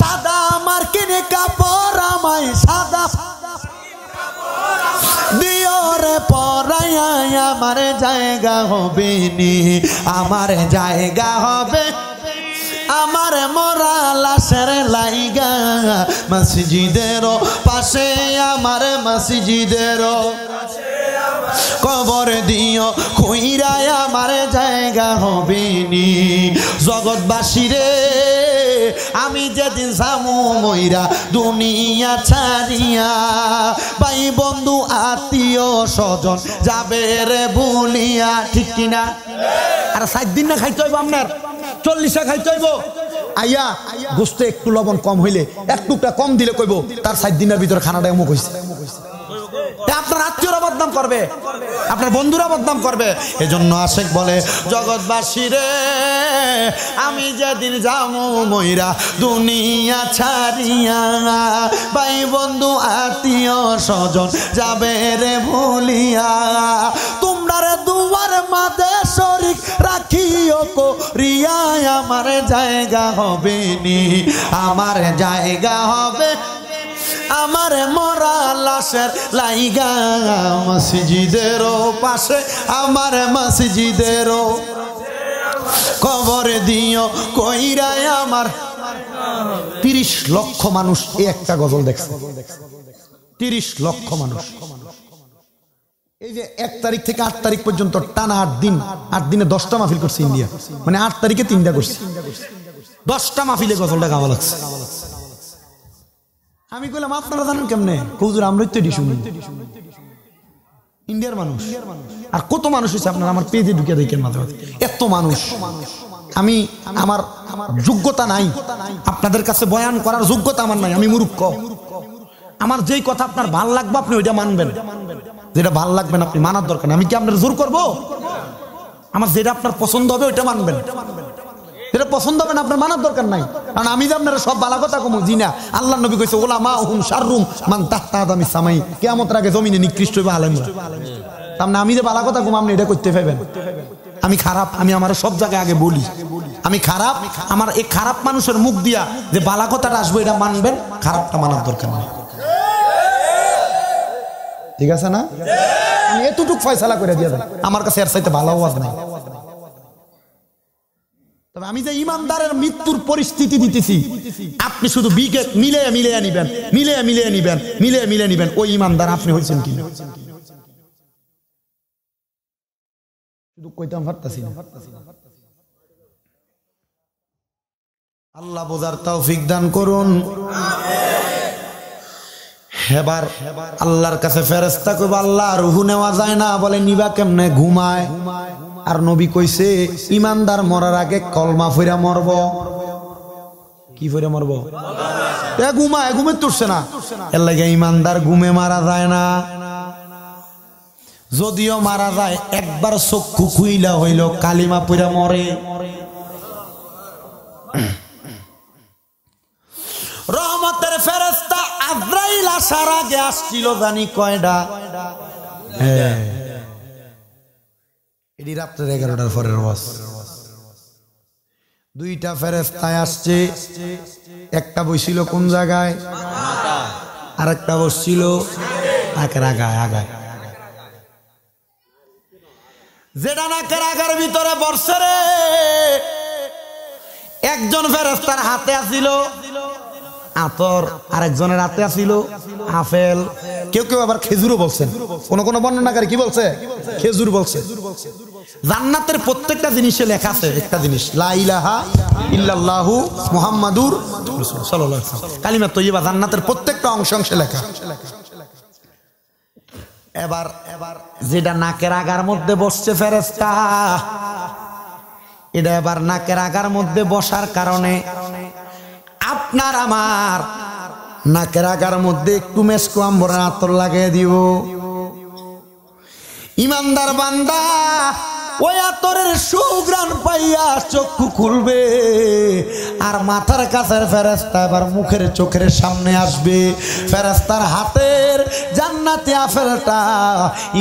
সাদা আমার কিনে কাপড় আমায় সাদা দিওরে পরাই আমার জায়গা হবে নি আমার জায়গা হবে আমার মরা লাশের লাইগা মাসিজিদের পাশে আমার মাসিজিদের কবর দিও খুঁড়ায় আমার জায়গা হবে নি জগৎবাসী রে আমি যেদিন সামু মইরা দুনিয়া ছাড়িয়া ভাই বন্ধু আত্মীয় স্বজন যাবে রে ভুলিয়া ঠিক কিনা আর সাত দিন না খাইতে হইব আপনার চল্লিশে খাইতে হইব আইয়া গোস্তে একটু লবণ কম হইলে এক টুকটা কম দিলে কইব তার সাত দিনের ভিতরে খানাটা এমুক হয়েছে আপনার আত্মীয়রা বদনাম করবে আপনার বন্ধুরা বদনাম করবে এই জন্য আশেক বলে জগৎবাসী রে আমি যেদিন যাব ময়রা দুনিয়া ছাড়িয়া ভাই বন্ধু আত্মীয় স্বজন যাবে রে ভুলিয়া তোমরা রে দুয়ার মাদে শরিক রাখিও কো রিয়া আমার জায়গা হবে নি আমার জায়গা হবে আমার মরা লাশের লাইগা মসজিদেরও পাশে আমার মসজিদেরও কবর দিও কইরায় আমার তিরিশ লক্ষ মানুষ এই একটা গজল দেখছে তিরিশ লক্ষ মানুষ এই যে এক তারিখ থেকে আট তারিখ পর্যন্ত টানা আট দিন আট দিনে দশটা মাহফিল করছে ইন্ডিয়া মানে আট তারিখে তিনটা করছে দশটা মাহফিলে গজলটা গাওয়া লাগছে আমি কইলাম আপনারা জানেন কেমনে কৌজুর আমরা তো শুনি ইন্ডিয়ার মানুষ আর কত মানুষ হয়েছে আপনার আমার পেজে ঢুকে দেখেন মাঝে মাঝে এত মানুষ আমি আমার যোগ্যতা নাই আপনাদের কাছে বয়ান করার যোগ্যতা আমার নাই আমি মুরুক্ষ আমার যেই কথা আপনার ভাল লাগবে আপনি ওইটা মানবেন যেটা ভাল লাগবেন আপনি মানার দরকার আমি কি আপনার জোর করব আমার যেটা আপনার পছন্দ হবে ওইটা মানবেন এটা পছন্দ হবে না আপনার মানার দরকার নাই কারণ আমি যে আপনারা সব বালা কথা কমু না আল্লাহ নবী কইছে ওলা মা হুম সারুম মান তাহ আমি সামাই কেমতের আগে জমিনে নিকৃষ্ট হইবে আলেমরা তার আমি যে বালা কথা কম আপনি এটা করতে পারবেন আমি খারাপ আমি আমার সব জায়গায় আগে বলি আমি খারাপ আমার এই খারাপ মানুষের মুখ দিয়া যে বালা কথাটা আসবো এটা মানবেন খারাপটা মানার দরকার নাই ঠিক আছে না আমি এতটুক ফয়সালা করে দিয়ে আমার কাছে আর সাইতে ভালো আওয়াজ নাই তবে আমি যে ইমানদারের মৃত্যুর পরিস্থিতি দিতেছি আপনি শুধু বিকেট মিলে মিলে নিবেন মিলে মিলে নিবেন মিলে মিলে নিবেন ওই ইমানদার আপনি হয়েছেন কি আল্লাহ বোঝার তাও দান করুন হেবার আল্লাহর কাছে ফেরস্তা কইবা আল্লাহ রুহু নেওয়া যায় না বলে নিবা কেমনে ঘুমায় ঘুমায় আর নবী কইছে ইমানদার মরার আগে কলমা ফেরা মরব কি ফিরে মরব ঘুমা ঘুমে তুরছে না এর লাগে ইমানদার ঘুমে মারা যায় না যদিও মারা যায় একবার চক্ষু খুইলা হইল কালিমা পুরা মরে রহমতের ফেরেস্তা আজরাইল আসার আগে আসছিল জানি কয়ডা হ্যাঁ এটি রাত্রের এগারোটার পরের ওয়াজ দুইটা ফেরেস্তায় আসছে একটা বসছিল কোন জায়গায় আর একটা বসছিল নাকের আগায় আগায় যেটা নাকের আগার ভিতরে বর্ষে রে একজন ফেরেস্তার হাতে আসিল আতর আরেকজনের হাতে আসিল আফেল কেউ কেউ আবার খেজুরও বলছেন কোন কোন বর্ণনাকারী কি বলছে খেজুর বলছে জান্নাতের প্রত্যেকটা জিনিসে লেখা আছে একটা জিনিস লাইলাহা ইল্লাল্লাহু মুহাম্মাদুর রাসূল সাল্লাল্লাহু আলাইহি কালিমা তৈয়বা জান্নাতের প্রত্যেকটা অংশ অংশে লেখা এবার এবার যেটা নাকের আগার মধ্যে বসছে ফেরেশতা এটা এবার নাকের আগার মধ্যে বসার কারণে আপনার আমার নাকের আগার মধ্যে একটু মেশকো আমরা আতর লাগিয়ে দিব ইমানদার বান্দা ওই আতরের সুগ্রাণ পাইয়া চক্ষু খুলবে আর মাথার কাছের ফেরাস্তা এবার মুখের চোখের সামনে আসবে ফেরাস্তার হাতের জান্নাতি আফেলটা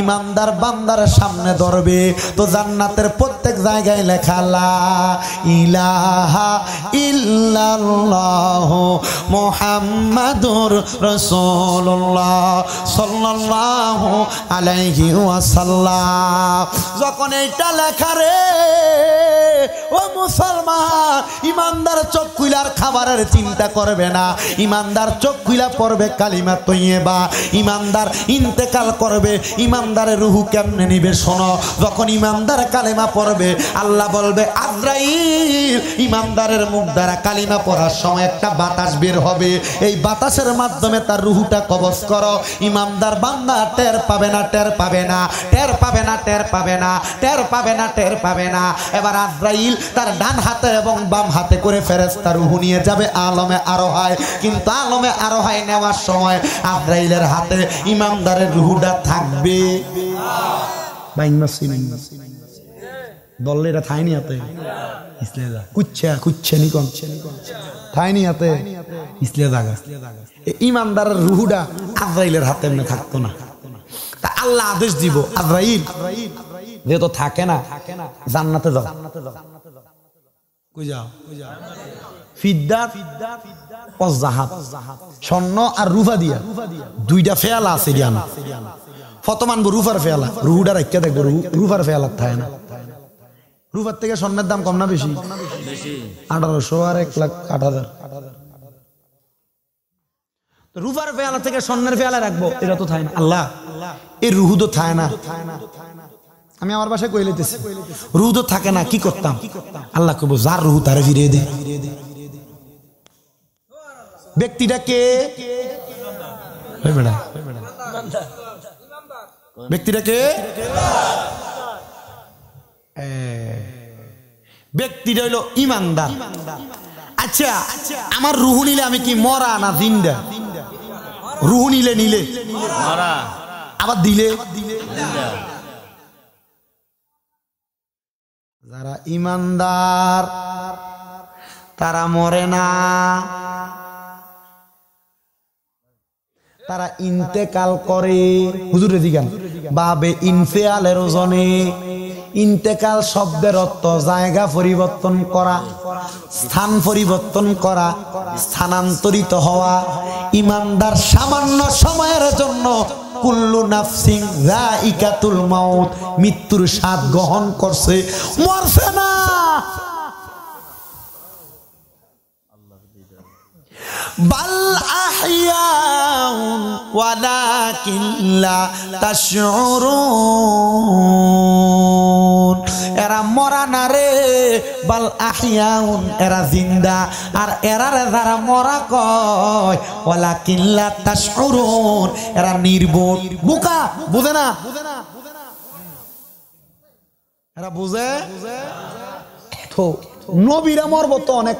ইমানদার বান্দার সামনে ধরবে তো জান্নাতের প্রত্যেক জায়গায় লেখা লা ইলাহা ইল্লাল্লাহ মোহাম্মদুর রসুল্লাহ সাল্লাল্লাহু আলাইহি ওয়াসাল্লাম যখন এইটা লেখা রে ও মুসলমান ইমানদার চোখ কুইলার খাবারের চিন্তা করবে না ইমানদার চোখ কুইলা পড়বে কালিমা তৈয়ে বা ইমানদার ইন্তেকাল করবে ইমানদারের রুহু কেমনে নিবে শোনো যখন ইমানদার কালিমা পড়বে আল্লাহ বলবে আজরাইল ইমানদারের মুখ দ্বারা কালিমা পড়ার সময় একটা বাতাস বের হবে এই বাতাসের মাধ্যমে তার রুহুটা কবস করো ইমানদার বান্দা টের পাবে না টের পাবে না টের পাবে না টের পাবে না টের পাবে না টের পাবে না এবার আজরাইল তার ডান হাতে এবং বাম হাতে করে ফেরেস্তা উহু নিয়ে যাবে আলমে আরো হয় কিন্তু আলমে আরো হয় নেওয়ার সময় আজরাইলের হাতে ইমামদারের রুহুটা থাকবে রুহুটা আজরাইলের হাতে এমনি থাকতো না আল্লাহ আদেশ দিব আজরাইল যেহেতু থাকে না থাকে না জান্নাতে যাও স্বর্ণের দাম কম না বেশি আর এক লাখ হাজার রুফার ফেয়ালা থেকে স্বর্ণের ফেয়ালা রাখবো এটা তো থায় না আল্লাহ এই রুহু তো থায় না আমি আমার বাসায় কইলেতেছি রুহ তো থাকে না কি করতাম আল্লাহ কব যার রুহ তারে ফিরিয়ে দে ব্যক্তিটা কে ব্যক্তিটা কে ব্যক্তিটা হইল ইমানদার আচ্ছা আমার রুহ নিলে আমি কি মরা না জিন্দা রুহ নিলে নিলে আবার দিলে যারা ইমানদার তারা মরে না তারা ইন্তেকাল করে হুজুরে দিগান বাবে ইনফেয়ালের ওজনে ইন্তেকাল শব্দের অর্থ জায়গা পরিবর্তন করা স্থান পরিবর্তন করা স্থানান্তরিত হওয়া ইমানদার সামান্য সময়ের জন্য কুল্লু নাফসিং যাইকাতুল মাউত মৃত্যুর স্বাদ গ্রহণ করছে মরছে না বাল আহিয়াউ কিল্লা তাশউরুন এরা মরা না রে বাল আহিয়াউন এরা জিন্দা আর এরা রে যারা মরা কয় ওয়ালাকিল্লা তাশউরুন এরা নির্বোধ বোকা বুঝে না এরা বুঝে তো নবীরা মরব তো অনেক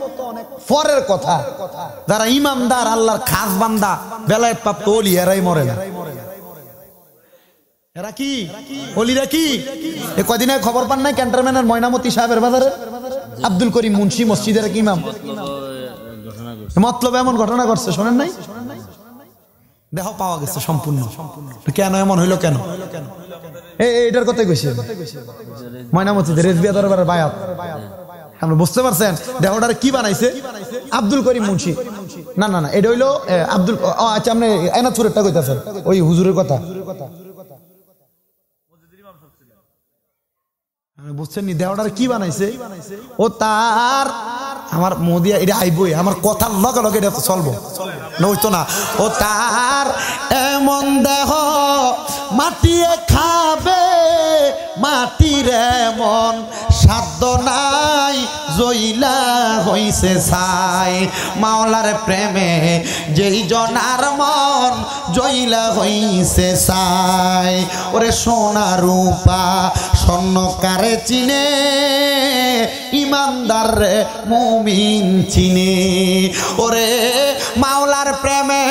পরের কথা যারা ইমামদার আল্লাহর খাস বান্দা বেলায় প্রাপ্ত অলি এরাই মরে এরা কি অলিরা কি এ কদিনে খবর পান নাই ক্যান্টারম্যানের ময়নামতি সাহেবের বাজারে আব্দুল করিম মুন্সি মসজিদের এক ইমাম মতলব এমন ঘটনা ঘটছে শোনেন নাই দেহ পাওয়া গেছে সম্পূর্ণ কেন এমন হইলো কেন এটার কথাই কইছি ময়নামতিতে রেজবিয়া দরবারের বায়াত বুঝতে পারছেন দেহটার কি বানাইছে আব্দুল করিম মুন্সি না না না এটা হইলো আব্দুল আচ্ছা আপনি এনাথপুরেরটা কইতাছেন ওই হুজুরের কথা বুঝছেন দেহটার কি বানাইছে ও তার আমার মোদিয়া এটা আইবই আমার কথার লগে লগে এটা চলবো নইতো না ও তার এমন দেহ মাটিয়ে খাবে মাটিরে মন সাধ্য নাই জইলা হইছে সাই মাওলার প্রেমে যেই জনার মন জইলা হইছে সাই ওরে সোনা রূপা স্বর্ণকারে চিনে ইমানদার রে মুমিন চিনে ওরে মাওলার প্রেমে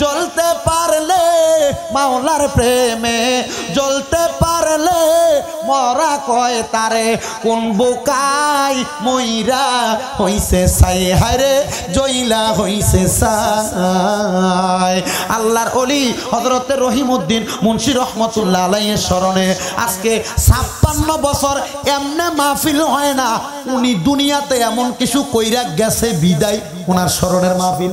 জ্বলতে পারলে মাওলার প্রেমে জ্বলতে মরা কয় তারে কোন বোকাই ময়রা হইছে সাই হারে জইলা হইছে সাই আল্লাহর অলি রহিম উদ্দিন মুন্সি রহমতুল্লাহ আলাইয়ের স্মরণে আজকে ছাপ্পান্ন বছর এমনে মাহফিল হয় না উনি দুনিয়াতে এমন কিছু কইরা গেছে বিদায় ওনার স্মরণের মাহফিল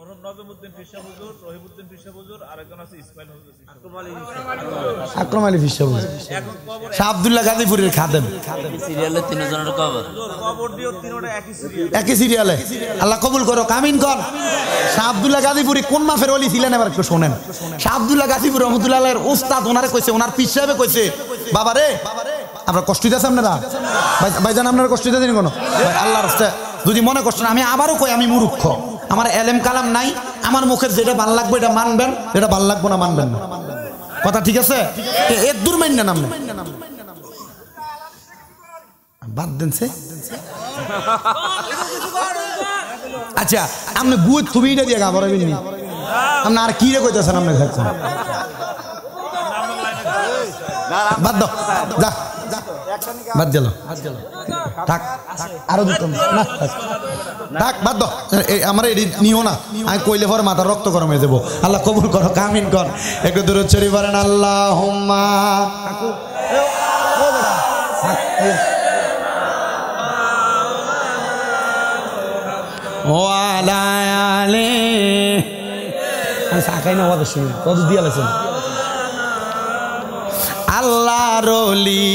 আল্লাহ কবুল করো কামিন কর গাজীপুরি কোন মাফের ছিলেন এবার একটু শোনেন শাহ গাজীপুর রহমতুল্লাহ ওস্তাদ ওনারে কইছে ওনার পীর কইছে বাবা রে আমরা কষ্ট দিতেছে আপনারা ভাইজান আপনার কষ্ট দিতেছেন কোনো আল্লাহ রাস্তায় যদি মনে করছেন আমি আবারও কই আমি মুরুক্ষ আমার এলেম কালাম নাই আমার মুখে যেটা ভাল লাগবে এটা মানবেন এটা ভাল লাগবো না মানবেন না কথা ঠিক আছে এর দূর মাইন বাদ দেন সে আচ্ছা আপনি বুয়ে তুমি এটা দিয়ে গাবরাবেন নি আপনি আর কি রে কইতেছেন আপনি দেখছেন বাদ দাও যা বাদ গেল থাক আরো দিত না থাক বাদ দাও আমার এটি নিও না আমি কইলে পর মাথা রক্ত গরম হয়ে যাবো আল্লাহ কবুল করো কামিন কর একটু দূরে চড়ি পারেন আল্লাহ হোম্মা ওয়ালায়ালে আমি সাকাই না ওদের শুনি কত দিয়ে লাগছে পারলি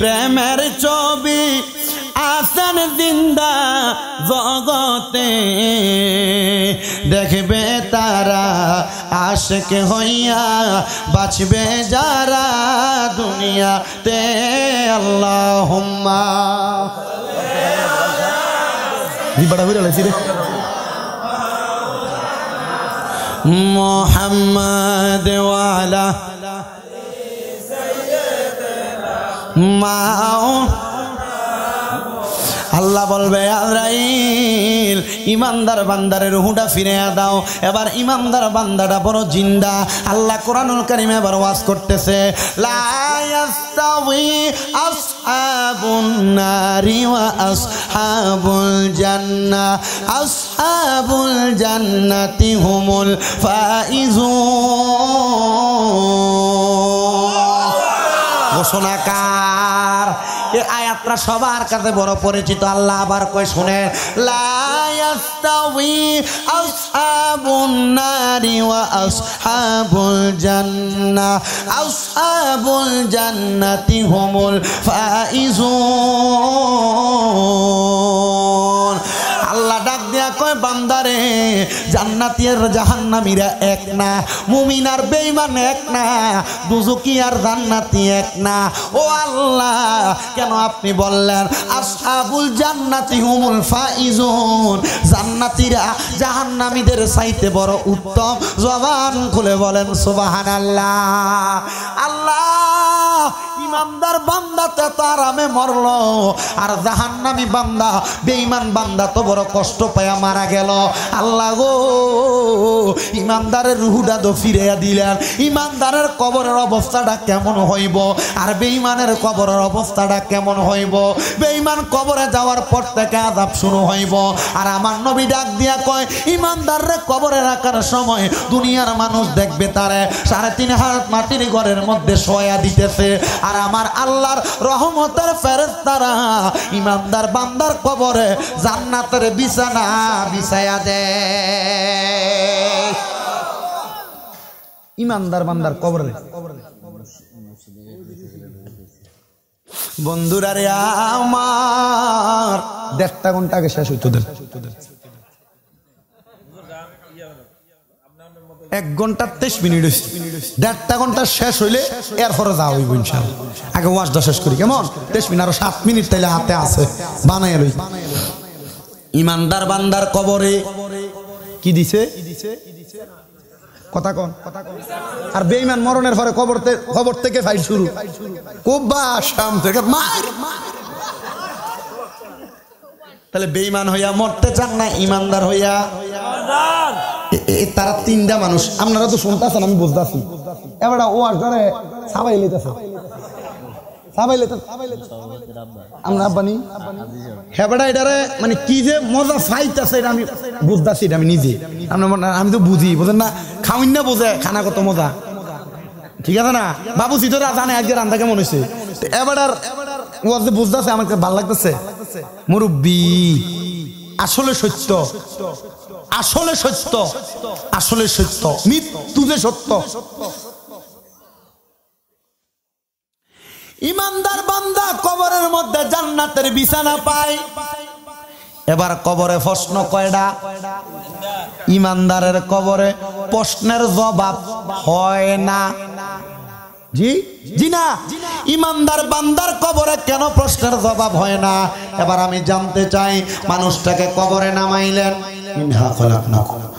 প্রেমের ছবি আসন জিন্দা জগতে দেখবে তারা আশেক হইয়া বাঁচবে যারা দুনিয়া তে আল্লাহ বড় হয়ে লাগছি মোহাম্মদ ওয়ালা মাও আল্লাহ বলবে আজরাইল ইমানদার বান্দারের রুহুটা ফিরে দাও এবার ইমানদার বান্দাটা বড় জিন্দা আল্লাহ কোরআনুল কারিম এবার ওয়াজ করতেছে লায়াস্তাউই আসহাবুন নারি ওয়া আসহাবুল জান্নাহ আসহাবুল জান্নাতি হুমুল ফাইজুন ঘোষণাকার এ আয়াতটা সবার কাছে বড় পরিচিত আল্লাহ আবার কয় শুনে জান্না আসহাবুন নারি জান্নাতি হুমুল ফাইজুন জান্নাতিয়ার আর জাহান্নামীরা এক না মুমিনার বেইমান এক না দুজুকি আর জান্নাতি এক না ও আল্লাহ কেন আপনি বললেন আসহাবুল জান্নাতি হুমুল ফাইজুন জান্নাতিরা জাহান্নামীদের সাইতে বড় উত্তম জবান খুলে বলেন সুবাহান আল্লাহ আল্লাহ ইমানদার বান্দা তে আরামে মরল আর জাহান্নামি বান্দা বেঈমান বান্দা তো বড় কষ্ট পায়া মারা গেল আল্লাহ গো ইমানদারের রুহুডা তো ফিরাইয়া দিলেন ইমানদারের কবরের অবস্থাটা কেমন হইব আর বেঈমানের কবরের অবস্থাটা কেমন হইব বেঈমান কবরে যাওয়ার পর থেকে আজাব শুরু হইব আর আমার নবী ডাক দিয়া কয় ইমানদাররে কবরে রাখার সময় দুনিয়ার মানুষ দেখবে তারে সাড়ে তিন হাত মাটির ঘরের মধ্যে সয়া দিতেছে আর আমার আল্লাহর রহমতের ফেরেস্তারা ইমানদার বান্দার কবরে জান্নাতের বিছানা বিছায়া দে ইমানদার বান্দার কবরে বন্ধুরা রে আমার দেড়টা ঘন্টা আগে শেষ হইতো দেন এক ঘন্টা তেইশ মিনিট হয়েছে দেড়টা ঘন্টা শেষ হইলে এরপরে যাওয়া হইব ইনশাল আগে ওয়াশটা শেষ করি কেমন তেইশ মিনিট আরো সাত মিনিট তাইলে হাতে আছে বানাই লই ইমানদার বান্দার কবরে কি দিছে কথা কন আর বেইমান মরণের পরে কবর কবর থেকে ফাইল শুরু কোব্বা আসাম থেকে মার তাহলে বেইমান হইয়া মরতে চান না ইমানদার হইয়া তারা তিনটা মানুষ আপনারা তো শুনতেছেন আমি বুঝতেছি এবার ও আসবে সাবাই লেতেছে মানে কি যে মজা এটা আমি বুঝতেছি এটা আমি নিজে আমি তো বুঝি বুঝেন না খাওয়াই না বোঝে খানা কত মজা ঠিক আছে না বাবু সিধরা জানে আজকে রান্না কেমন হয়েছে এবার ও যে বুঝতেছে আমার ভাল লাগতেছে মুরব্বী আসলে সত্য আসলে সত্য আসলে সত্য মৃত্যু যে সত্য ইমানদার বান্দা কবরের মধ্যে জান্নাতের বিছানা পায় এবার কবরে প্রশ্ন কয়টা ইমানদারের কবরে প্রশ্নের জবাব হয় না জি জি না ইমানদার বান্দার কবরে কেন প্রশ্নের জবাব হয় না এবার আমি জানতে চাই মানুষটাকে কবরে নামাইলেন منها خلقناکم